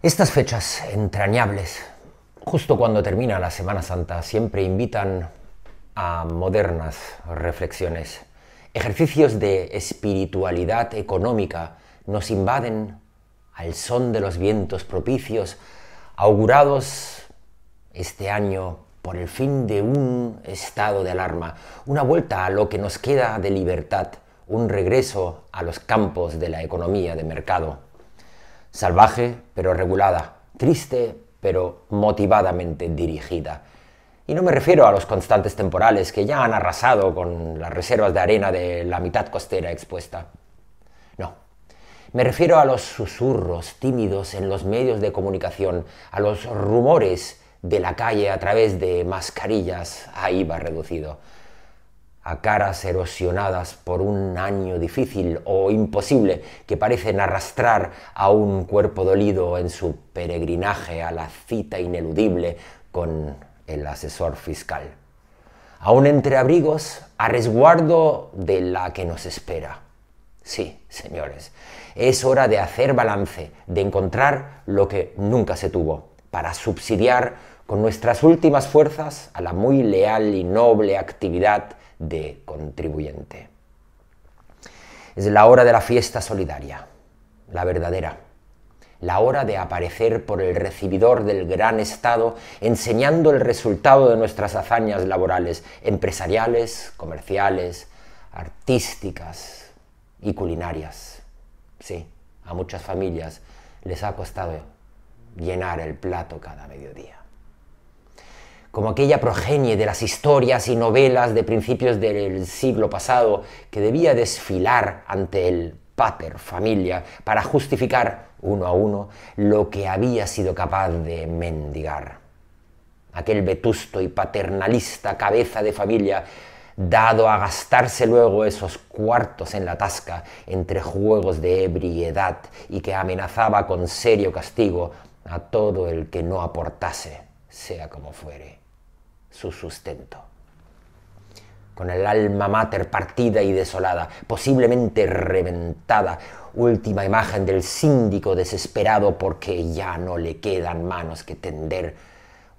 Estas fechas entrañables, justo cuando termina la Semana Santa, siempre invitan a modernas reflexiones. Ejercicios de espiritualidad económica nos invaden al son de los vientos propicios, augurados este año por el fin de un estado de alarma, una vuelta a lo que nos queda de libertad, un regreso a los campos de la economía de mercado salvaje pero regulada, triste pero motivadamente dirigida. Y no me refiero a los constantes temporales que ya han arrasado con las reservas de arena de la mitad costera expuesta. No. Me refiero a los susurros tímidos en los medios de comunicación, a los rumores de la calle a través de mascarillas ahí va reducido, a caras erosionadas por un año difícil o imposible que parecen arrastrar a un cuerpo dolido en su peregrinaje a la cita ineludible con el asesor fiscal. Aún entre abrigos, a resguardo de la que nos espera. Sí, señores, es hora de hacer balance, de encontrar lo que nunca se tuvo, para subsidiar con nuestras últimas fuerzas a la muy leal y noble actividad de contribuyente. Es la hora de la fiesta solidaria, la verdadera, la hora de aparecer por el recibidor del gran Estado enseñando el resultado de nuestras hazañas laborales, empresariales, comerciales, artísticas y culinarias. Sí, a muchas familias les ha costado llenar el plato cada mediodía. Como aquella progenie de las historias y novelas de principios del siglo pasado que debía desfilar ante el pater familia para justificar uno a uno lo que había sido capaz de mendigar. Aquel vetusto y paternalista cabeza de familia dado a gastarse luego esos cuartos en la tasca entre juegos de ebriedad y que amenazaba con serio castigo a todo el que no aportase, sea como fuere, su sustento. Con el alma mater partida y desolada, posiblemente reventada, última imagen del síndico desesperado porque ya no le quedan manos que tender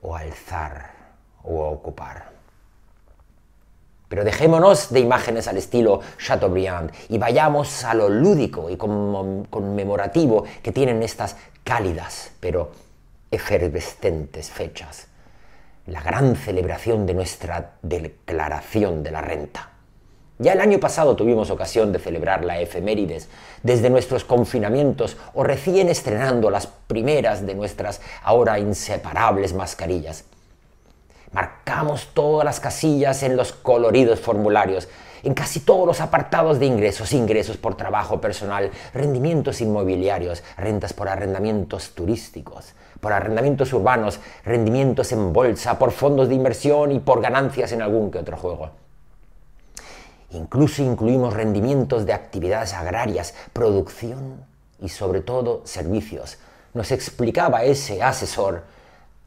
o alzar o ocupar. Pero dejémonos de imágenes al estilo Chateaubriand y vayamos a lo lúdico y conmemorativo que tienen estas cálidas pero efervescentes fechas. La gran celebración de nuestra declaración de la renta. Ya el año pasado tuvimos ocasión de celebrar la efemérides desde nuestros confinamientos o recién estrenando las primeras de nuestras ahora inseparables mascarillas. Marcamos todas las casillas en los coloridos formularios, en casi todos los apartados de ingresos, ingresos por trabajo personal, rendimientos inmobiliarios, rentas por arrendamientos turísticos, por arrendamientos urbanos, rendimientos en bolsa, por fondos de inversión y por ganancias en algún que otro juego. Incluso incluimos rendimientos de actividades agrarias, producción y sobre todo servicios. Nos explicaba ese asesor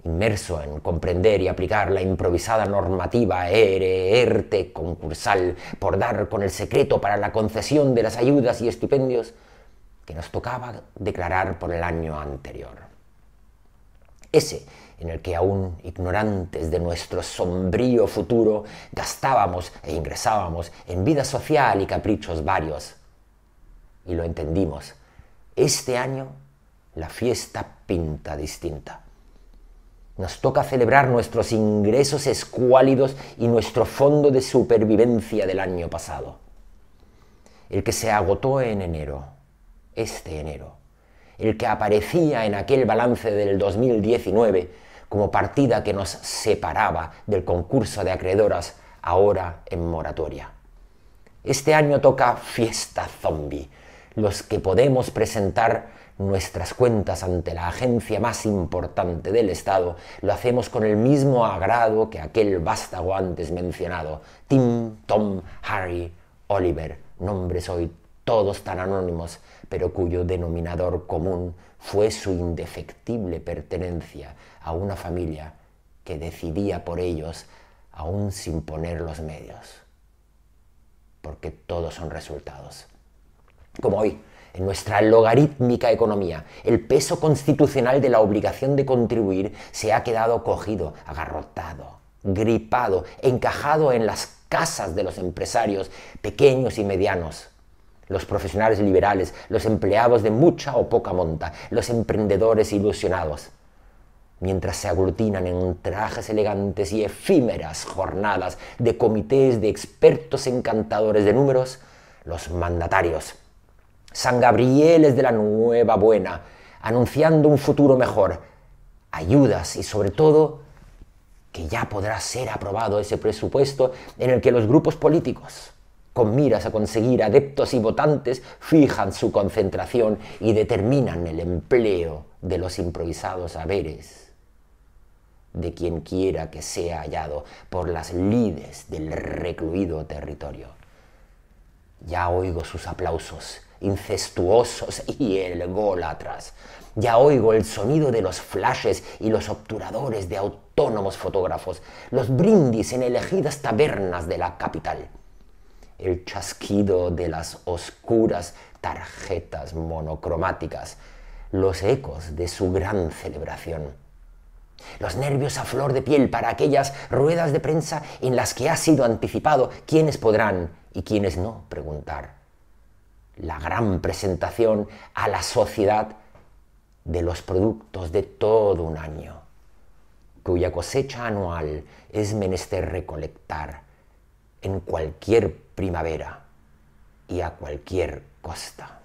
inmerso en comprender y aplicar la improvisada normativa ERE, ERTE, concursal, por dar con el secreto para la concesión de las ayudas y estipendios que nos tocaba declarar por el año anterior. Ese en el que aún ignorantes de nuestro sombrío futuro gastábamos e ingresábamos en vida social y caprichos varios. Y lo entendimos. Este año la fiesta pinta distinta nos toca celebrar nuestros ingresos escuálidos y nuestro fondo de supervivencia del año pasado. El que se agotó en enero, este enero. El que aparecía en aquel balance del 2019 como partida que nos separaba del concurso de acreedoras ahora en moratoria. Este año toca fiesta zombie, los que podemos presentar nuestras cuentas ante la agencia más importante del Estado, lo hacemos con el mismo agrado que aquel vástago antes mencionado, Tim, Tom, Harry, Oliver, nombres hoy todos tan anónimos, pero cuyo denominador común fue su indefectible pertenencia a una familia que decidía por ellos aún sin poner los medios. Porque todos son resultados. Como hoy, en nuestra logarítmica economía, el peso constitucional de la obligación de contribuir se ha quedado cogido, agarrotado, gripado, encajado en las casas de los empresarios pequeños y medianos, los profesionales liberales, los empleados de mucha o poca monta, los emprendedores ilusionados, mientras se aglutinan en trajes elegantes y efímeras jornadas de comités de expertos encantadores de números, los mandatarios San Gabriel es de la nueva buena, anunciando un futuro mejor. Ayudas y sobre todo que ya podrá ser aprobado ese presupuesto en el que los grupos políticos, con miras a conseguir adeptos y votantes, fijan su concentración y determinan el empleo de los improvisados haberes de quien quiera que sea hallado por las lides del recluido territorio. Ya oigo sus aplausos, incestuosos y el gol atrás. Ya oigo el sonido de los flashes y los obturadores de autónomos fotógrafos, los brindis en elegidas tabernas de la capital, el chasquido de las oscuras tarjetas monocromáticas, los ecos de su gran celebración los nervios a flor de piel para aquellas ruedas de prensa en las que ha sido anticipado quiénes podrán y quiénes no preguntar. La gran presentación a la sociedad de los productos de todo un año, cuya cosecha anual es menester recolectar en cualquier primavera y a cualquier costa.